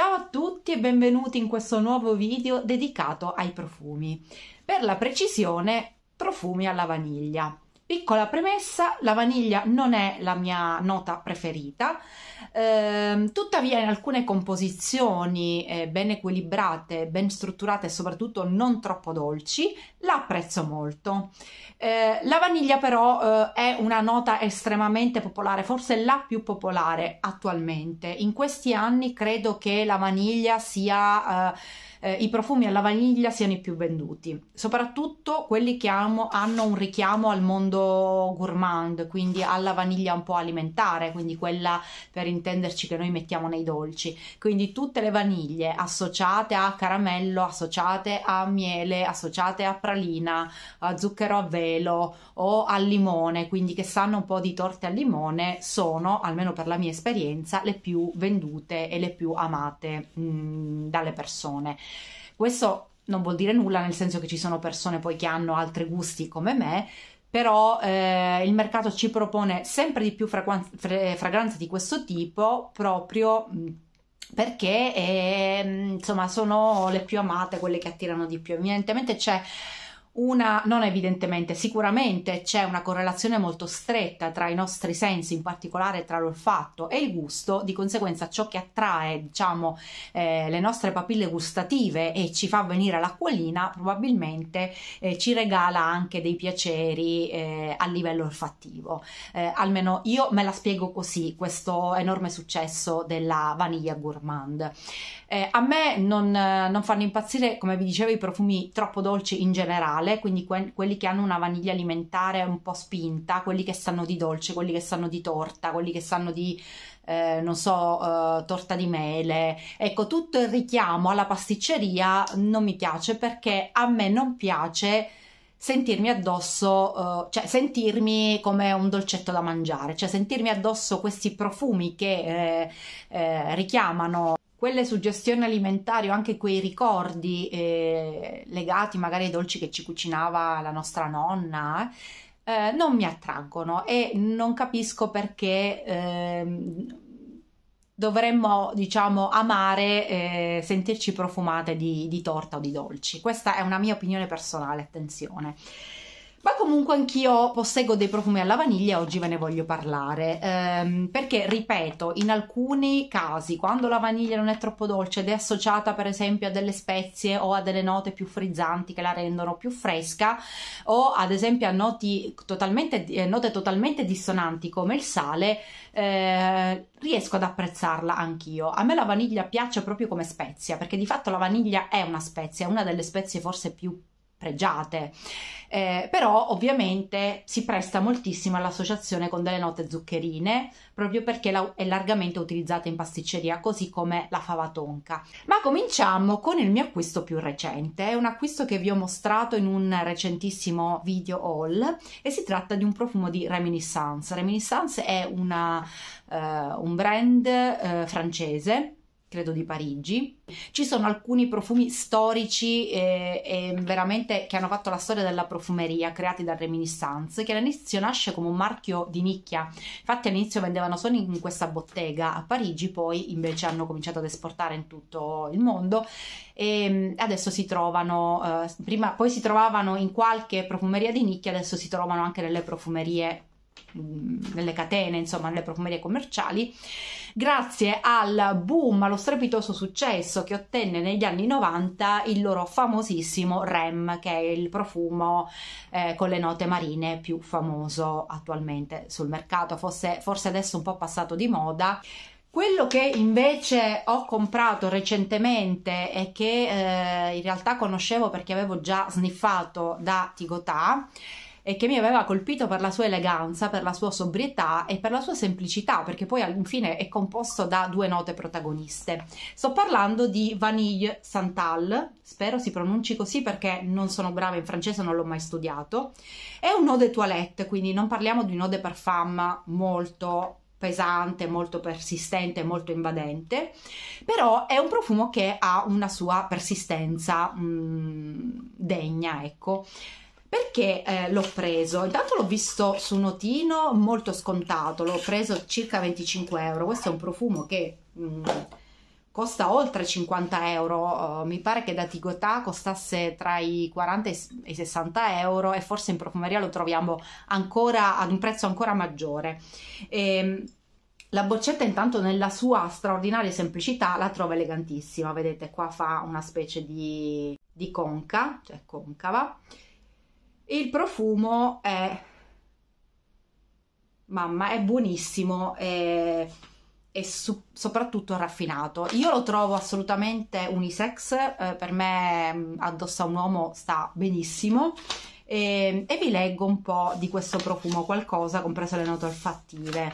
Ciao a tutti e benvenuti in questo nuovo video dedicato ai profumi. Per la precisione, profumi alla vaniglia. Piccola premessa, la vaniglia non è la mia nota preferita, eh, tuttavia in alcune composizioni eh, ben equilibrate, ben strutturate e soprattutto non troppo dolci, la apprezzo molto. Eh, la vaniglia però eh, è una nota estremamente popolare, forse la più popolare attualmente. In questi anni credo che la vaniglia sia eh, eh, i profumi alla vaniglia siano i più venduti, soprattutto quelli che hanno, hanno un richiamo al mondo gourmand, quindi alla vaniglia un po' alimentare, quindi quella per intenderci che noi mettiamo nei dolci. Quindi tutte le vaniglie associate a caramello, associate a miele, associate a pralina, a zucchero a velo o al limone, quindi che sanno un po' di torte al limone, sono, almeno per la mia esperienza, le più vendute e le più amate mh, mm, dalle persone. Questo non vuol dire nulla, nel senso che ci sono persone poi che hanno altri gusti come me, però eh, il mercato ci propone sempre di più fragranze di questo tipo proprio perché eh, insomma sono le più amate, quelle che attirano di più. Evidentemente c'è una, non evidentemente, sicuramente c'è una correlazione molto stretta tra i nostri sensi, in particolare tra l'olfatto e il gusto, di conseguenza ciò che attrae, diciamo, eh, le nostre papille gustative e ci fa venire l'acquolina, probabilmente eh, ci regala anche dei piaceri eh, a livello olfattivo. Eh, almeno io me la spiego così, questo enorme successo della vaniglia gourmand. Eh, a me non, non fanno impazzire, come vi dicevo, i profumi troppo dolci in generale naturale, quindi que- quelli che hanno una vaniglia alimentare un po' spinta, quelli che sanno di dolce, quelli che sanno di torta, quelli che sanno di, eh, non so, eh, torta di mele. Ecco, tutto il richiamo alla pasticceria non mi piace perché a me non piace sentirmi addosso, eh, cioè sentirmi come un dolcetto da mangiare, cioè sentirmi addosso questi profumi che eh, eh, richiamano quelle suggestioni alimentari o anche quei ricordi eh, legati magari ai dolci che ci cucinava la nostra nonna, eh, eh non mi attraggono e non capisco perché eh, dovremmo, diciamo, amare, eh, sentirci profumate di, di torta o di dolci. Questa è una mia opinione personale, attenzione. Ma comunque anch'io posseggo dei profumi alla vaniglia e oggi ve ne voglio parlare, ehm, perché ripeto, in alcuni casi, quando la vaniglia non è troppo dolce ed è associata per esempio a delle spezie o a delle note più frizzanti che la rendono più fresca, o ad esempio a totalmente, eh, note totalmente dissonanti come il sale, eh, riesco ad apprezzarla anch'io. A me la vaniglia piace proprio come spezia, perché di fatto la vaniglia è una spezia, una delle spezie forse più pregiate. Eh, però ovviamente si presta moltissimo all'associazione con delle note zuccherine, proprio perché la, è largamente utilizzata in pasticceria, così come la fava tonca Ma cominciamo con il mio acquisto più recente, è un acquisto che vi ho mostrato in un recentissimo video haul e si tratta di un profumo di Reminiscence. Reminiscence è una, uh, un brand uh, francese credo di Parigi. Ci sono alcuni profumi storici e, eh, e veramente che hanno fatto la storia della profumeria, creati dal Reminiscence, che all'inizio nasce come un marchio di nicchia. Infatti all'inizio vendevano solo in questa bottega a Parigi, poi invece hanno cominciato ad esportare in tutto il mondo e ehm, adesso si trovano eh, prima poi si trovavano in qualche profumeria di nicchia, adesso si trovano anche nelle profumerie mm, nelle catene, insomma, nelle profumerie commerciali grazie al boom, allo strepitoso successo che ottenne negli anni 90 il loro famosissimo REM, che è il profumo eh, con le note marine più famoso attualmente sul mercato, forse, forse adesso un po' passato di moda. Quello che invece ho comprato recentemente e che eh, in realtà conoscevo perché avevo già sniffato da Tigotà e che mi aveva colpito per la sua eleganza, per la sua sobrietà e per la sua semplicità, perché poi all'infine è composto da due note protagoniste. Sto parlando di Vanille Santal, spero si pronunci così perché non sono brava in francese, non l'ho mai studiato. È un eau de toilette, quindi non parliamo di un eau de parfum molto pesante, molto persistente, molto invadente, però è un profumo che ha una sua persistenza mh, mm, degna, ecco. Perché eh, l'ho preso? Intanto l'ho visto su Notino molto scontato, l'ho preso circa 25 euro. Questo è un profumo che mh, mm, costa oltre 50 euro. Uh, mi pare che da Tigotà costasse tra i 40 e i 60 euro e forse in profumeria lo troviamo ancora ad un prezzo ancora maggiore. E, ehm, la boccetta intanto nella sua straordinaria semplicità la trovo elegantissima, vedete qua fa una specie di, di conca, cioè concava, il profumo è... Mamma, è buonissimo e, e su, soprattutto raffinato. Io lo trovo assolutamente unisex, eh, per me mm, addosso a un uomo sta benissimo. E, e vi leggo un po' di questo profumo, qualcosa, compreso le note olfattive.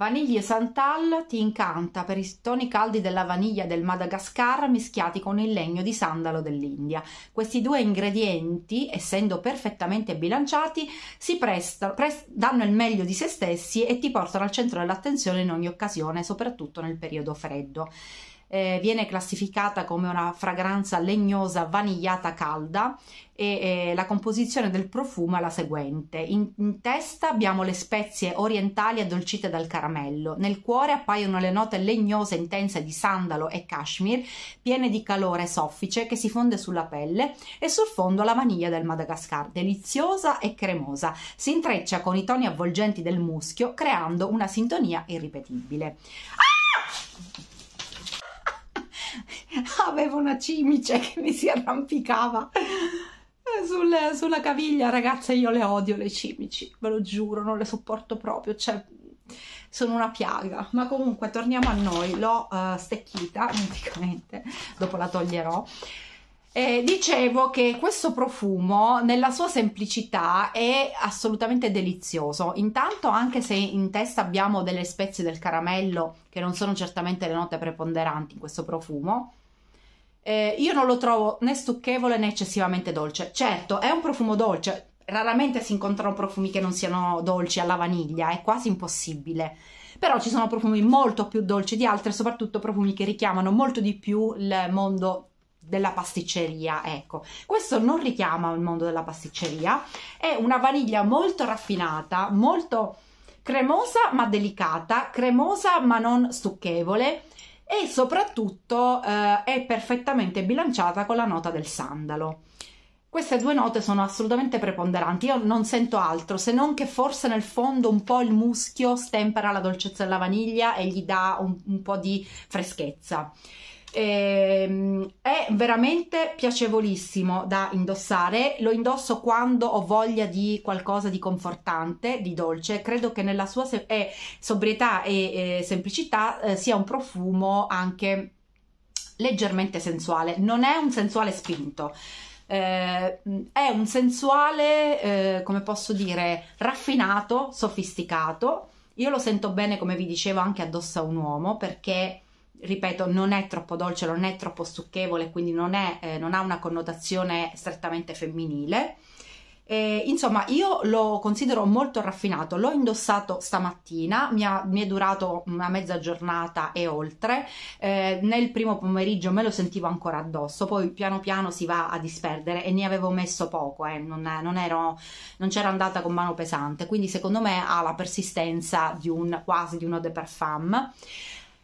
Vaniglie Santal ti incanta per i toni caldi della vaniglia del Madagascar mischiati con il legno di sandalo dell'India. Questi due ingredienti, essendo perfettamente bilanciati, si prestano, prest- danno il meglio di se stessi e ti portano al centro dell'attenzione in ogni occasione, soprattutto nel periodo freddo eh, viene classificata come una fragranza legnosa vanigliata calda e eh, la composizione del profumo è la seguente. In, in, testa abbiamo le spezie orientali addolcite dal caramello, nel cuore appaiono le note legnose intense di sandalo e cashmere, piene di calore soffice che si fonde sulla pelle e sul fondo la vaniglia del Madagascar, deliziosa e cremosa. Si intreccia con i toni avvolgenti del muschio, creando una sintonia irripetibile. Ah! avevo una cimice che mi si arrampicava eh, sulle, sulla caviglia. Ragazze, io le odio le cimici, ve lo giuro, non le sopporto proprio, cioè sono una piaga. Ma comunque, torniamo a noi, l'ho uh, stecchita praticamente, dopo la toglierò. Eh, dicevo che questo profumo nella sua semplicità è assolutamente delizioso. Intanto, anche se in testa abbiamo delle spezie del caramello che non sono certamente le note preponderanti in questo profumo, eh, io non lo trovo né stucchevole né eccessivamente dolce. Certo, è un profumo dolce, raramente si incontrano profumi che non siano dolci alla vaniglia, è quasi impossibile. Però ci sono profumi molto più dolci di altri, soprattutto profumi che richiamano molto di più il mondo della pasticceria, ecco. Questo non richiama il mondo della pasticceria, è una vaniglia molto raffinata, molto cremosa ma delicata, cremosa ma non stucchevole, e soprattutto eh, è perfettamente bilanciata con la nota del sandalo. Queste due note sono assolutamente preponderanti, io non sento altro se non che forse nel fondo un po' il muschio stempera la dolcezza della vaniglia e gli dà un, un po' di freschezza. Ehm, è veramente piacevolissimo da indossare, lo indosso quando ho voglia di qualcosa di confortante, di dolce, credo che nella sua eh, sobrietà e eh, semplicità eh, sia un profumo anche leggermente sensuale, non è un sensuale spinto. Eh, è un sensuale, eh, come posso dire, raffinato, sofisticato. Io lo sento bene, come vi dicevo, anche addosso a un uomo perché ripeto, non è troppo dolce, non è troppo stucchevole, quindi non, è, eh, non ha una connotazione strettamente femminile. E, insomma, io lo considero molto raffinato, l'ho indossato stamattina, mi, ha, mi, è durato una mezza giornata e oltre, eh, nel primo pomeriggio me lo sentivo ancora addosso, poi piano piano si va a disperdere e ne avevo messo poco, eh. non, non, ero, non c'era andata con mano pesante, quindi secondo me ha la persistenza di un, quasi di un eau de parfum.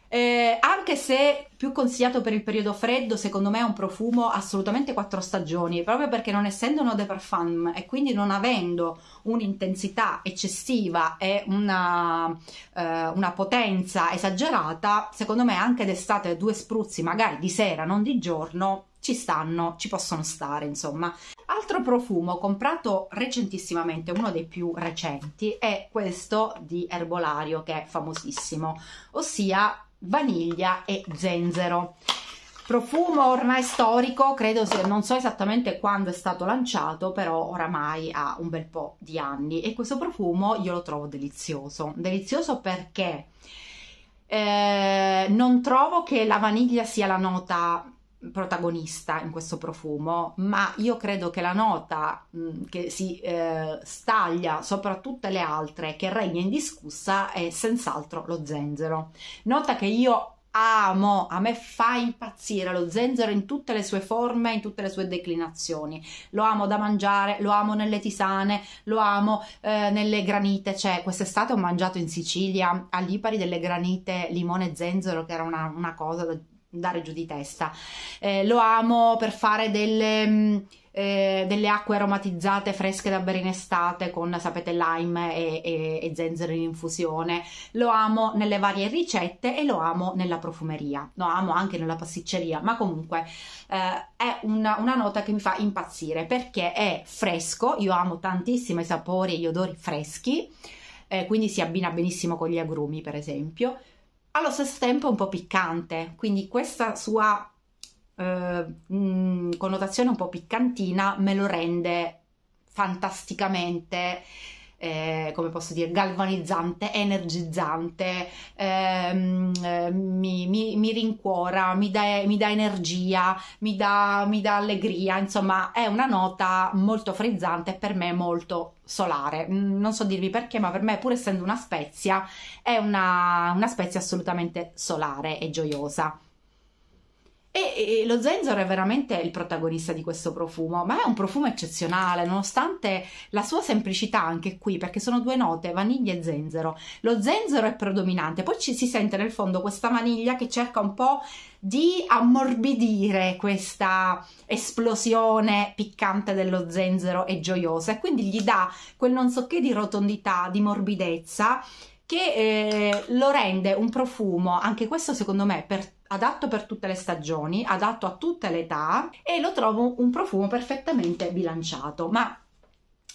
Eh, anche se più consigliato per il periodo freddo, secondo me è un profumo assolutamente quattro stagioni, proprio perché non essendo uno de parfum e quindi non avendo un'intensità eccessiva e una, eh, una potenza esagerata, secondo me anche d'estate due spruzzi, magari di sera, non di giorno, ci stanno, ci possono stare, insomma. Altro profumo comprato recentissimamente, uno dei più recenti, è questo di Erbolario, che è famosissimo, ossia vaniglia e zenzero profumo ormai storico credo se, non so esattamente quando è stato lanciato però oramai ha un bel po' di anni e questo profumo io lo trovo delizioso delizioso perché eh, non trovo che la vaniglia sia la nota protagonista in questo profumo, ma io credo che la nota mh, mm, che si eh, staglia sopra tutte le altre, che regna indiscussa, è senz'altro lo zenzero. Nota che io amo, a me fa impazzire lo zenzero in tutte le sue forme, in tutte le sue declinazioni. Lo amo da mangiare, lo amo nelle tisane, lo amo eh, nelle granite. Cioè, quest'estate ho mangiato in Sicilia agli ipari delle granite limone zenzero, che era una, una cosa da dare giù di testa. Eh, lo amo per fare delle, mm, eh, delle, acque aromatizzate fresche da bere in estate con, sapete, lime e, e, e, zenzero in infusione. Lo amo nelle varie ricette e lo amo nella profumeria. Lo amo anche nella pasticceria, ma comunque eh, è una, una nota che mi fa impazzire perché è fresco. Io amo tantissimo i sapori e gli odori freschi. Eh, quindi si abbina benissimo con gli agrumi, per esempio allo stesso tempo un po' piccante, quindi questa sua eh, mh, connotazione un po' piccantina me lo rende fantasticamente eh, come posso dire, galvanizzante, energizzante, ehm, eh, mi, mi, mi, rincuora, mi dà, mi energia, dà, mi dà, allegria, insomma è una nota molto frizzante per me molto solare. Mm, non so dirvi perché, ma per me pur essendo una spezia è una, una spezia assolutamente solare e gioiosa. E, e lo zenzero è veramente il protagonista di questo profumo, ma è un profumo eccezionale, nonostante la sua semplicità anche qui, perché sono due note, vaniglia e zenzero. Lo zenzero è predominante, poi ci, si sente nel fondo questa vaniglia che cerca un po' di ammorbidire questa esplosione piccante dello zenzero e gioiosa e quindi gli dà quel non so che di rotondità, di morbidezza che eh, lo rende un profumo, anche questo secondo me per adatto per tutte le stagioni, adatto a tutte le età e lo trovo un profumo perfettamente bilanciato, ma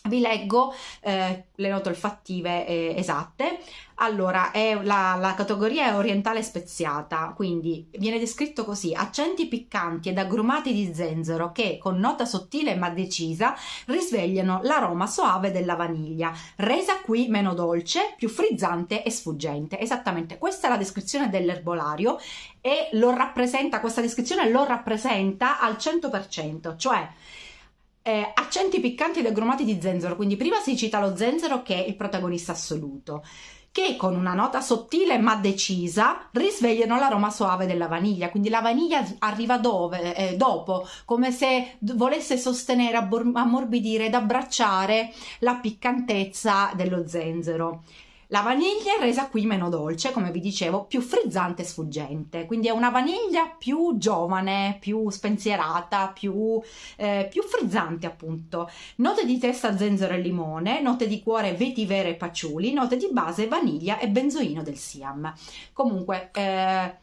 vi leggo eh, le note olfattive eh, esatte. Allora, la, la, categoria è orientale speziata, quindi viene descritto così: accenti piccanti ed agrumati di zenzero che, con nota sottile ma decisa, risvegliano l'aroma soave della vaniglia, resa qui meno dolce, più frizzante e sfuggente. Esattamente, questa è la descrizione dell'erbolario e lo rappresenta, questa descrizione lo rappresenta al 100%, cioè eh, accenti piccanti ed agrumati di zenzero, quindi prima si cita lo zenzero che è il protagonista assoluto, che con una nota sottile ma decisa risvegliano l'aroma soave della vaniglia, quindi la vaniglia arriva dove, eh, dopo, come se volesse sostenere, ammorbidire ed abbracciare la piccantezza dello zenzero. La vaniglia è resa qui meno dolce, come vi dicevo, più frizzante e sfuggente, quindi è una vaniglia più giovane, più spensierata, più, eh, più frizzante appunto. Note di testa zenzero e limone, note di cuore vetivere e paciuli, note di base vaniglia e benzoino del Siam. Comunque, eh,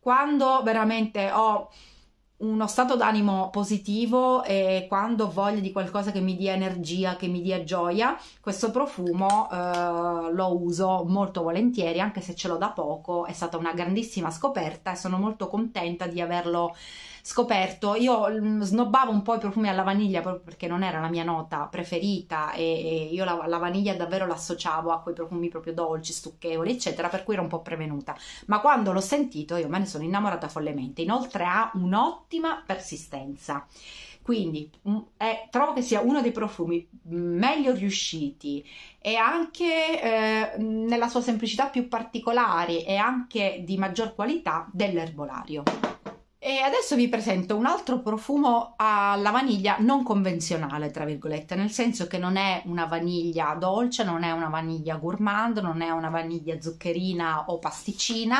quando veramente ho uno stato d'animo positivo e quando ho voglia di qualcosa che mi dia energia, che mi dia gioia, questo profumo eh, lo uso molto volentieri, anche se ce l'ho da poco, è stata una grandissima scoperta e sono molto contenta di averlo scoperto, io mm, snobbavo un po' i profumi alla vaniglia proprio perché non era la mia nota preferita e, io la, la, vaniglia davvero l'associavo a quei profumi proprio dolci, stucchevoli, eccetera, per cui ero un po' prevenuta. Ma quando l'ho sentito io me ne sono innamorata follemente, inoltre ha un'ottima persistenza. Quindi eh, trovo che sia uno dei profumi meglio riusciti e anche eh, nella sua semplicità più particolare e anche di maggior qualità dell'erbolario. E adesso vi presento un altro profumo alla vaniglia non convenzionale, tra virgolette, nel senso che non è una vaniglia dolce, non è una vaniglia gourmand, non è una vaniglia zuccherina o pasticcina,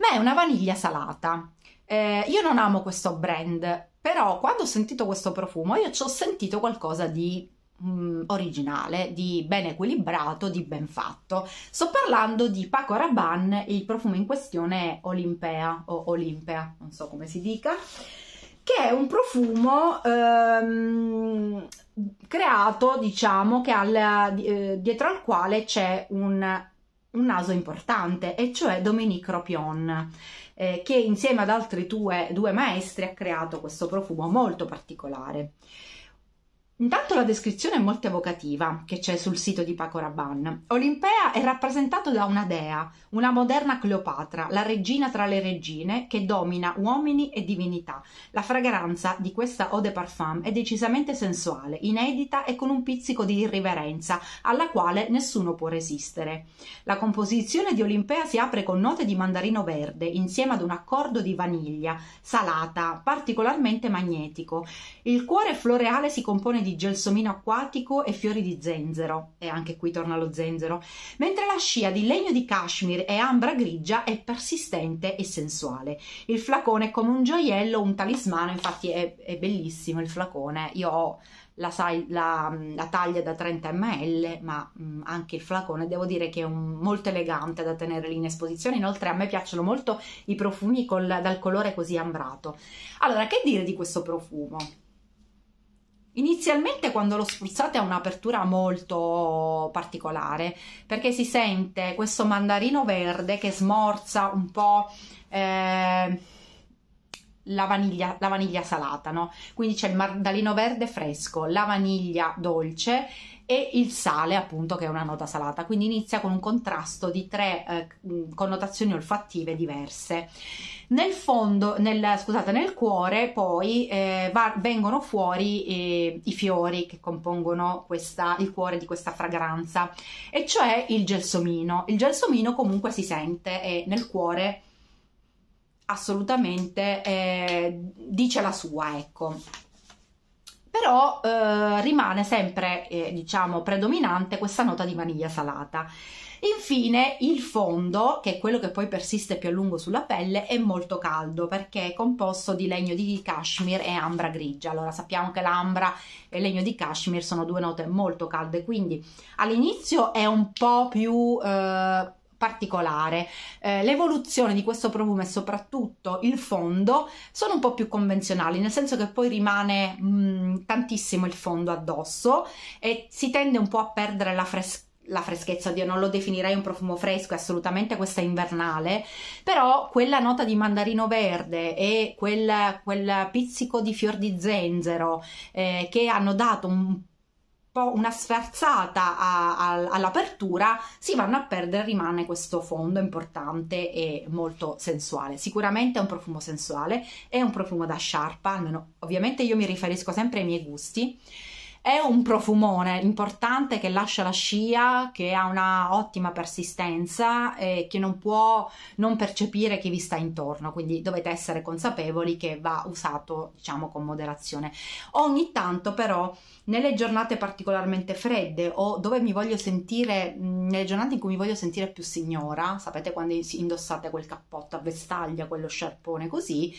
ma è una vaniglia salata. Eh, io non amo questo brand, però quando ho sentito questo profumo io ci ho sentito qualcosa di mh, mm, originale, di ben equilibrato, di ben fatto. Sto parlando di Paco Rabanne, il profumo in questione è Olimpea o Olimpea, non so come si dica che è un profumo ehm, creato, diciamo, che alla, eh, dietro al quale c'è un, un, naso importante, e cioè Dominique Ropion, eh, che insieme ad altri due, due maestri ha creato questo profumo molto particolare. Intanto la descrizione è molto evocativa che c'è sul sito di Paco Rabanne. Olimpea è rappresentato da una dea, una moderna Cleopatra, la regina tra le regine che domina uomini e divinità. La fragranza di questa eau de parfum è decisamente sensuale, inedita e con un pizzico di irriverenza alla quale nessuno può resistere. La composizione di Olimpea si apre con note di mandarino verde insieme ad un accordo di vaniglia salata, particolarmente magnetico. Il cuore floreale si compone di di gelsomino acquatico e fiori di zenzero, e anche qui torna lo zenzero, mentre la scia di legno di cashmere e ambra grigia è persistente e sensuale. Il flacone è come un gioiello, un talismano, infatti è, è bellissimo il flacone. Io ho la, la, la, taglia da 30 ml, ma mh, mm, anche il flacone devo dire che è un, molto elegante da tenere lì in esposizione. Inoltre, a me piacciono molto i profumi col, dal colore così ambrato. Allora, che dire di questo profumo? Inizialmente quando lo spruzzate ha un'apertura molto particolare perché si sente questo mandarino verde che smorza un po' eh, la, vaniglia, la vaniglia salata, no? Quindi c'è il mandarino verde fresco, la vaniglia dolce e il sale appunto che è una nota salata quindi inizia con un contrasto di tre eh, mm, connotazioni olfattive diverse nel fondo nel, scusate nel cuore poi eh, va, vengono fuori eh, i fiori che compongono questa, il cuore di questa fragranza e cioè il gelsomino il gelsomino comunque si sente e nel cuore assolutamente eh, dice la sua ecco però eh, rimane sempre eh, diciamo predominante questa nota di vaniglia salata infine il fondo che è quello che poi persiste più a lungo sulla pelle è molto caldo perché è composto di legno di cashmere e ambra grigia allora sappiamo che l'ambra e il legno di cashmere sono due note molto calde quindi all'inizio è un po' più eh, particolare. Eh, l'evoluzione di questo profumo e soprattutto il fondo sono un po' più convenzionali, nel senso che poi rimane mh, mm, tantissimo il fondo addosso e si tende un po' a perdere la freschezza la freschezza, oddio, non lo definirei un profumo fresco, assolutamente questa invernale, però quella nota di mandarino verde e quel, quel pizzico di fior di zenzero eh, che hanno dato un po' una sferzata a, a, all'apertura, si vanno a perdere, rimane questo fondo importante e molto sensuale. Sicuramente è un profumo sensuale, è un profumo da sciarpa, almeno ovviamente io mi riferisco sempre ai miei gusti. È un profumone importante che lascia la scia, che ha una ottima persistenza e che non può non percepire chi vi sta intorno, quindi dovete essere consapevoli che va usato, diciamo, con moderazione. Ogni tanto però nelle giornate particolarmente fredde o dove mi voglio sentire nelle giornate in cui mi voglio sentire più signora, sapete quando indossate quel cappotto a vestaglia, quello sciarpone così,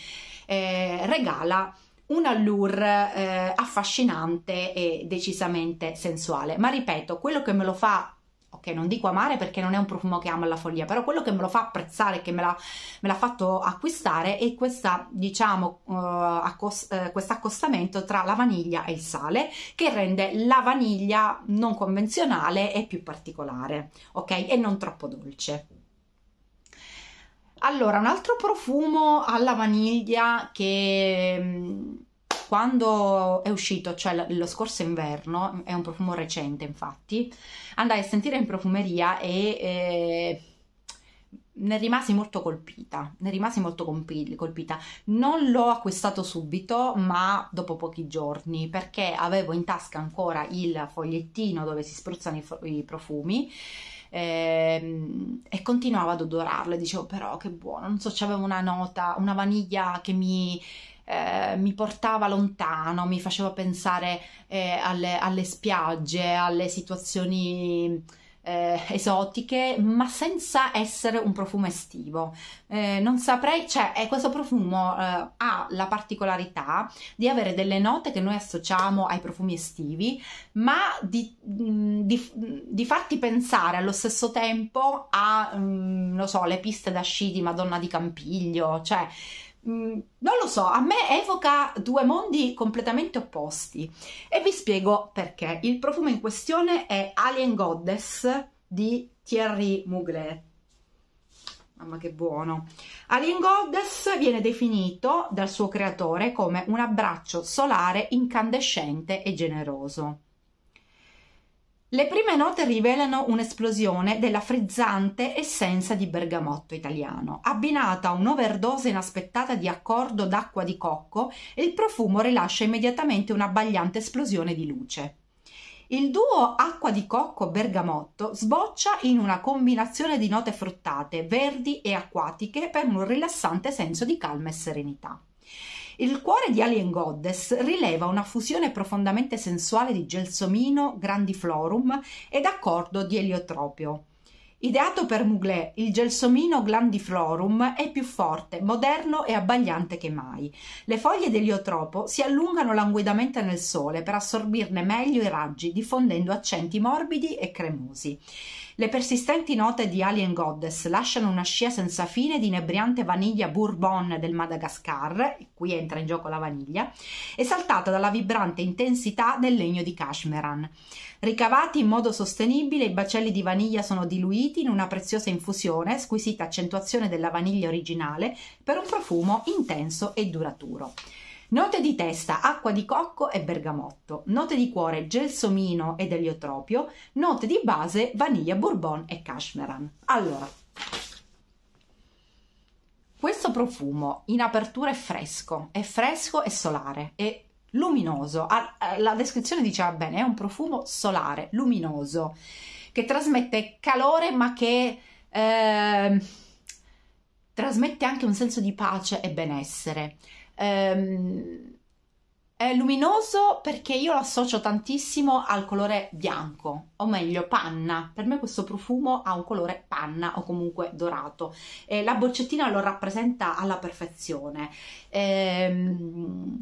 eh, regala un allure eh, affascinante e decisamente sensuale. Ma ripeto, quello che me lo fa ok, non dico amare perché non è un profumo che amo alla follia, però quello che me lo fa apprezzare, che me l'ha, me l'ha fatto acquistare è questa, diciamo, uh, accos- uh, questo accostamento tra la vaniglia e il sale che rende la vaniglia non convenzionale e più particolare, ok, e non troppo dolce. Allora, un altro profumo alla vaniglia che mm, quando è uscito, cioè lo scorso inverno, è un profumo recente infatti, andai a sentire in profumeria e eh, ne rimasi molto colpita, ne rimasi molto colpita. Non l'ho acquistato subito, ma dopo pochi giorni, perché avevo in tasca ancora il fogliettino dove si spruzzano i, fo- i profumi e, ehm, e continuavo ad odorarlo e dicevo però che buono, non so, c'aveva una nota, una vaniglia che mi, eh, mi portava lontano, mi faceva pensare eh, alle, alle spiagge, alle situazioni eh, esotiche, ma senza essere un profumo estivo. Eh, non saprei, cioè, eh, questo profumo eh, ha la particolarità di avere delle note che noi associamo ai profumi estivi, ma di, mm, di, mm, di farti pensare allo stesso tempo a, mh, mm, so, le piste da sci di Madonna di Campiglio, cioè Mm, non lo so, a me evoca due mondi completamente opposti e vi spiego perché. Il profumo in questione è Alien Goddess di Thierry Mugler. Mamma che buono! Alien Goddess viene definito dal suo creatore come un abbraccio solare incandescente e generoso. Le prime note rivelano un'esplosione della frizzante essenza di bergamotto italiano, abbinata a un'overdose inaspettata di accordo d'acqua di cocco e il profumo rilascia immediatamente un'abbagliante esplosione di luce. Il duo acqua di cocco-bergamotto sboccia in una combinazione di note fruttate, verdi e acquatiche per un rilassante senso di calma e serenità. Il cuore di Alien Goddess rileva una fusione profondamente sensuale di gelsomino, grandiflorum ed accordo di eliotropio. Ideato per Mugler, il gelsomino glandiflorum è più forte, moderno e abbagliante che mai. Le foglie d'eliotropo si allungano languidamente nel sole per assorbirne meglio i raggi, diffondendo accenti morbidi e cremosi le persistenti note di alien goddess lasciano una scia senza fine di inebriante vaniglia bourbon del madagascar qui entra in gioco la vaniglia esaltata dalla vibrante intensità del legno di cashmeran ricavati in modo sostenibile i bacelli di vaniglia sono diluiti in una preziosa infusione squisita accentuazione della vaniglia originale per un profumo intenso e duraturo Note di testa, acqua di cocco e bergamotto. Note di cuore, gelsomino ed eliotropio. Note di base, vaniglia, bourbon e cashmeran. Allora, questo profumo in apertura è fresco, è fresco e solare, è luminoso. Ah, eh, la descrizione diceva bene, è un profumo solare, luminoso, che trasmette calore ma che eh, trasmette anche un senso di pace e benessere ehm, è luminoso perché io lo associo tantissimo al colore bianco, o meglio panna. Per me questo profumo ha un colore panna o comunque dorato. E la boccettina lo rappresenta alla perfezione. Ehm,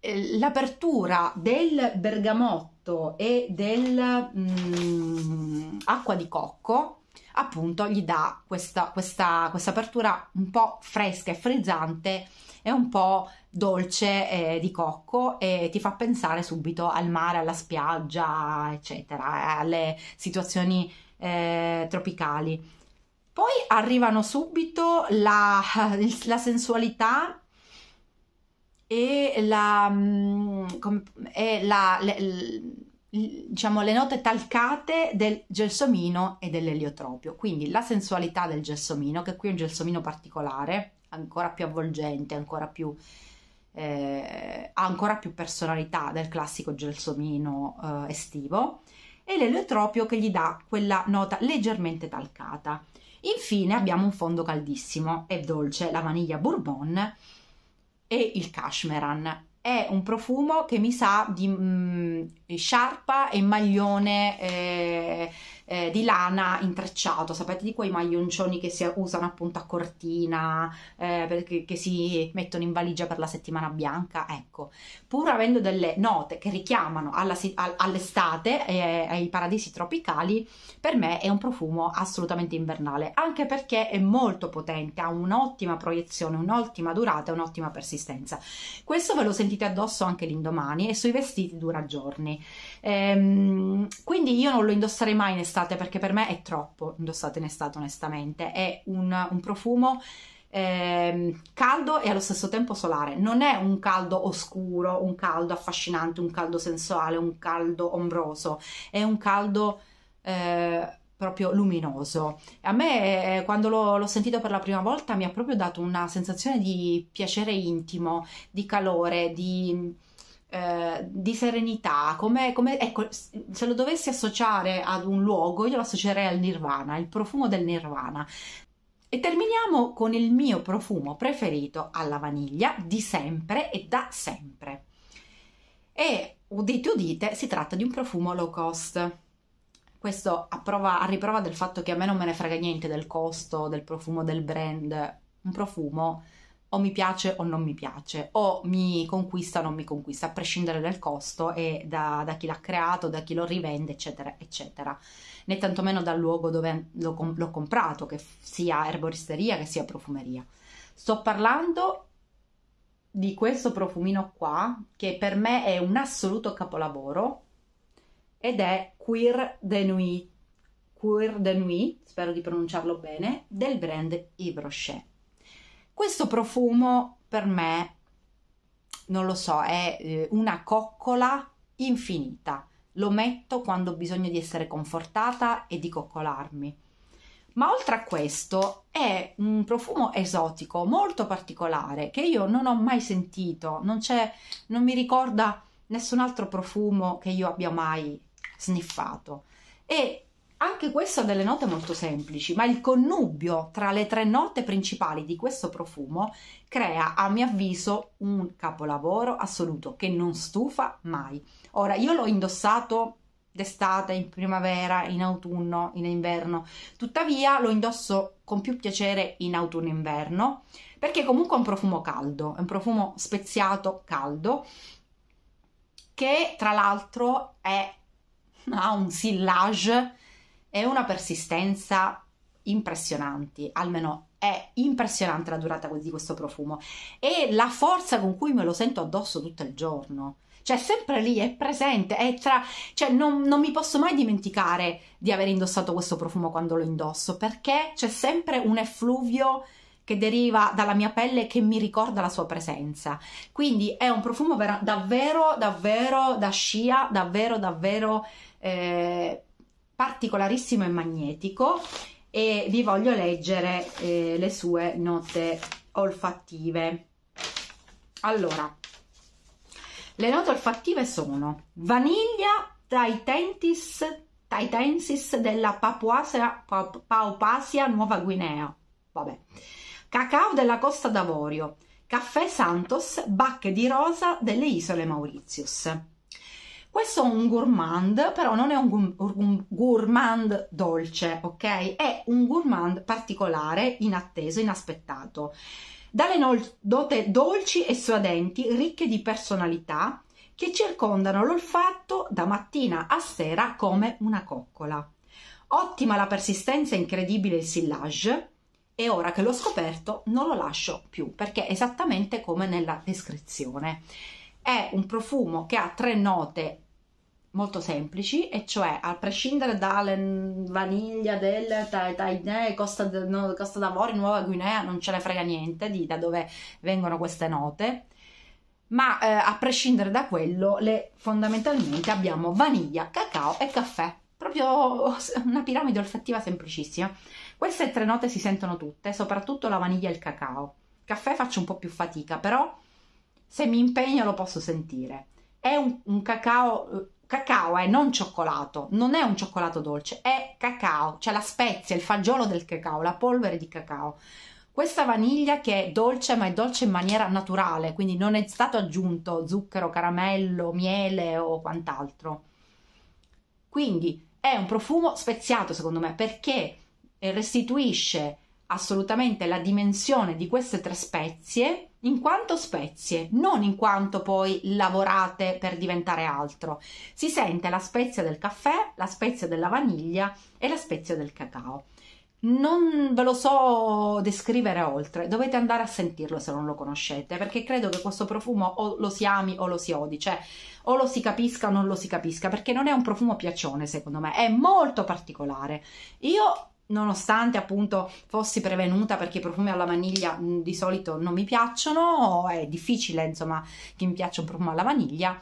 eh, l'apertura del bergamotto e dell'acqua mm, di cocco appunto gli dà questa, questa, questa apertura un po' fresca e frizzante e un po' dolce eh, di cocco e ti fa pensare subito al mare, alla spiaggia, eccetera, alle situazioni eh, tropicali. Poi arrivano subito la, la sensualità e la, mm, e la le, le, diciamo, le note talcate del gelsomino e dell'eliotropio. Quindi la sensualità del gelsomino, che qui è un gelsomino particolare, ancora più avvolgente, ancora più, eh, ha ancora più personalità del classico gelsomino eh, estivo, e l'eliotropio che gli dà quella nota leggermente talcata. Infine abbiamo un fondo caldissimo e dolce, la vaniglia bourbon e il cashmeran è un profumo che mi sa di mh, mm, sciarpa e maglione eh, eh, di lana intrecciato, sapete di quei maglioncioni che si usano appunto a cortina, eh, perché, che si mettono in valigia per la settimana bianca, ecco, pur avendo delle note che richiamano alla, all'estate e eh, ai paradisi tropicali, per me è un profumo assolutamente invernale, anche perché è molto potente, ha un'ottima proiezione, un'ottima durata e un'ottima persistenza. Questo ve lo sentite addosso anche l'indomani e sui vestiti dura giorni. Ehm, quindi io non lo indosserei mai in estate indossate perché per me è troppo indossato in estate onestamente, è un, un profumo ehm, caldo e allo stesso tempo solare, non è un caldo oscuro, un caldo affascinante, un caldo sensuale, un caldo ombroso, è un caldo... Eh, proprio luminoso. A me, eh, quando l'ho, l'ho, sentito per la prima volta, mi ha proprio dato una sensazione di piacere intimo, di calore, di eh, di serenità, come, come, ecco, se lo dovessi associare ad un luogo, io lo associerei al nirvana, il profumo del nirvana. E terminiamo con il mio profumo preferito alla vaniglia di sempre e da sempre. E udite udite, si tratta di un profumo low cost. Questo a, prova, a riprova del fatto che a me non me ne frega niente del costo, del profumo, del brand. Un profumo o mi piace o non mi piace, o mi conquista o non mi conquista, a prescindere dal costo e da, da chi l'ha creato, da chi lo rivende, eccetera, eccetera, né tantomeno dal luogo dove l'ho, l'ho comprato, che sia erboristeria che sia profumeria. Sto parlando di questo profumino qua, che per me è un assoluto capolavoro, ed è Queer de Nuit, Queer de Nuit, spero di pronunciarlo bene, del brand Yves Rocher. Questo profumo per me, non lo so, è eh, una coccola infinita. Lo metto quando ho bisogno di essere confortata e di coccolarmi. Ma oltre a questo è un profumo esotico molto particolare che io non ho mai sentito, non, non mi ricorda nessun altro profumo che io abbia mai sniffato. E anche questo ha delle note molto semplici, ma il connubio tra le tre note principali di questo profumo crea, a mio avviso, un capolavoro assoluto che non stufa mai. Ora, io l'ho indossato d'estate, in primavera, in autunno, in inverno, tuttavia lo indosso con più piacere in autunno-inverno perché comunque è un profumo caldo, è un profumo speziato caldo che tra l'altro è, ha un sillage e una persistenza impressionanti, almeno è impressionante la durata di questo profumo e la forza con cui me lo sento addosso tutto il giorno. Cioè, è sempre lì, è presente, è tra... Cioè, non, non mi posso mai dimenticare di aver indossato questo profumo quando lo indosso, perché c'è sempre un effluvio che deriva dalla mia pelle che mi ricorda la sua presenza. Quindi è un profumo davvero, davvero da scia, davvero, davvero eh, particolarissimo e magnetico e vi voglio leggere eh, le sue note olfattive. Allora, le note olfattive sono vaniglia taitentis, taitensis della Papuasia, Paupasia Nuova Guinea, vabbè, cacao della Costa d'Avorio, caffè Santos, bacche di rosa delle isole Mauritius. Questo è un gourmand, però non è un gourmand dolce, ok? È un gourmand particolare, inatteso, inaspettato. Dalle note dolci e suadenti, ricche di personalità, che circondano l'olfatto da mattina a sera come una coccola. Ottima la persistenza incredibile il sillage e ora che l'ho scoperto non lo lascio più perché è esattamente come nella descrizione. È un profumo che ha tre note molto semplici, e cioè a prescindere dalle vaniglia del Taitaine, Costa, no, Costa d'Avorio, Nuova Guinea, non ce ne frega niente di da dove vengono queste note, ma eh, a prescindere da quello, le, fondamentalmente abbiamo vaniglia, cacao e caffè. Proprio una piramide olfattiva semplicissima. Queste tre note si sentono tutte, soprattutto la vaniglia e il cacao. Caffè faccio un po' più fatica, però se mi impegno lo posso sentire. È un, un cacao eh, cacao, è non cioccolato, non è un cioccolato dolce, è cacao, cioè la spezia, il fagiolo del cacao, la polvere di cacao. Questa vaniglia che è dolce, ma è dolce in maniera naturale, quindi non è stato aggiunto zucchero, caramello, miele o quant'altro. Quindi è un profumo speziato, secondo me, perché eh, restituisce assolutamente la dimensione di queste tre spezie in quanto spezie, non in quanto poi lavorate per diventare altro. Si sente la spezia del caffè, la spezia della vaniglia e la spezia del cacao. Non ve lo so descrivere oltre, dovete andare a sentirlo se non lo conoscete, perché credo che questo profumo o lo si ami o lo si odi, cioè o lo si capisca o non lo si capisca, perché non è un profumo piacione secondo me, è molto particolare. Io nonostante appunto fossi prevenuta perché i profumi alla vaniglia di solito non mi piacciono, o è difficile insomma che mi piaccia un profumo alla vaniglia,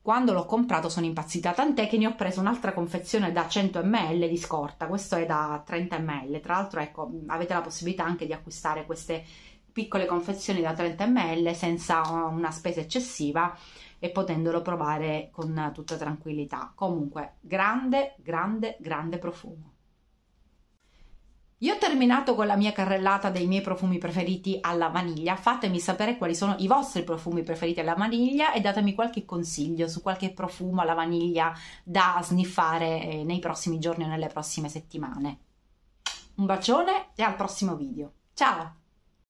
quando l'ho comprato sono impazzita, tant'è che ne ho preso un'altra confezione da 100 ml di scorta, questo è da 30 ml, tra l'altro ecco avete la possibilità anche di acquistare queste piccole confezioni da 30 ml senza uh, una spesa eccessiva e potendolo provare con tutta tranquillità. Comunque, grande, grande, grande profumo. Io ho terminato con la mia carrellata dei miei profumi preferiti alla vaniglia, fatemi sapere quali sono i vostri profumi preferiti alla vaniglia e datemi qualche consiglio su qualche profumo alla vaniglia da sniffare eh, nei prossimi giorni o nelle prossime settimane. Un bacione e al prossimo video. Ciao!